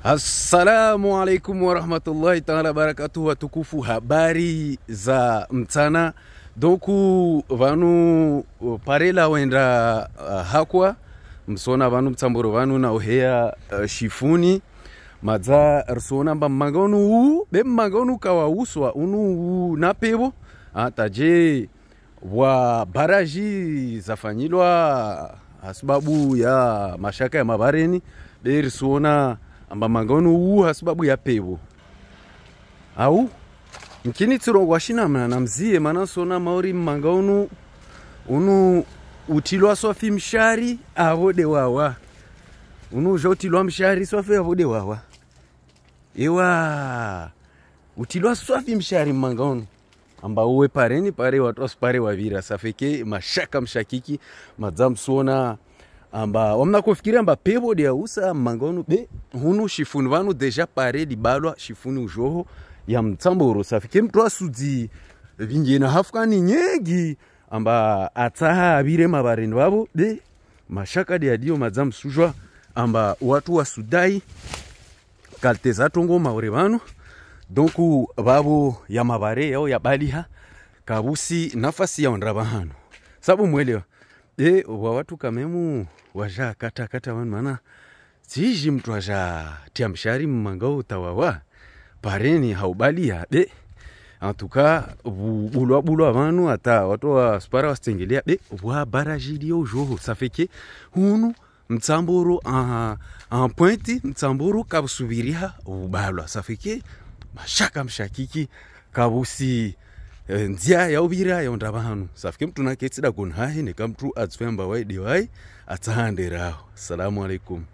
Assalamu alaikum warahmatullahi taala wabarakatuh watukufu, habari za mtana. Doku vanu parela wenda uh, hakwa msona vanu mtsamboro vanu na oheya uh, shifuni madza rsona mba mmangonu uu be mmangonu kawauswa unu uu napevo ataje wa baraji zafanyilwa asbabu ya mashaka ya mabareni be risuona ambamanga ono uwuha sababu ya pewo au nkini tsirongo ashinamna na mzie mziye manasona maori mmanga unu unu utilwa sofi mshari avode wawa unu unuzha utilwa mshari sofi avode wawa iwa utilwa sofi mshari mmanga unu amba uwe pareni pare watu asipare wavira safeke mashaka mshakiki madza msuona amba wamna kufikiria amba pebo dia usa mangonu be hunu shifunu vanu deja pare di balwa shifunu ujoho ya mtambo urosa mtuwa sudi mtu na vingena hafukani nyegi amba ataha abire mabarendu wabo de mashaka diadio madzamsuzhwa amba watu wasudai kalite zatongo maure vanu donku babo ya mabare yao ya yabaliha kabusi nafasi ya onraba hano sabu mwelewa e kata kata wan mana mtu mntu tia mshari mmanga tawawa pareni haubali ya haubaliabe antuka bulwa bulwa vanu ata watu wa spara e. wa wasitengelea be ya uzhoho safeke hunu mtsamburu ampwenti mtsamburu kabusubiria ubalwa safeke mashaka mshakiki kabusi Eh, nziya yauvira yaonda vanhu safike mtuna ketsidagoni hai nekamutru adzife mbawaidiwai atsahanderawo salamu alaikum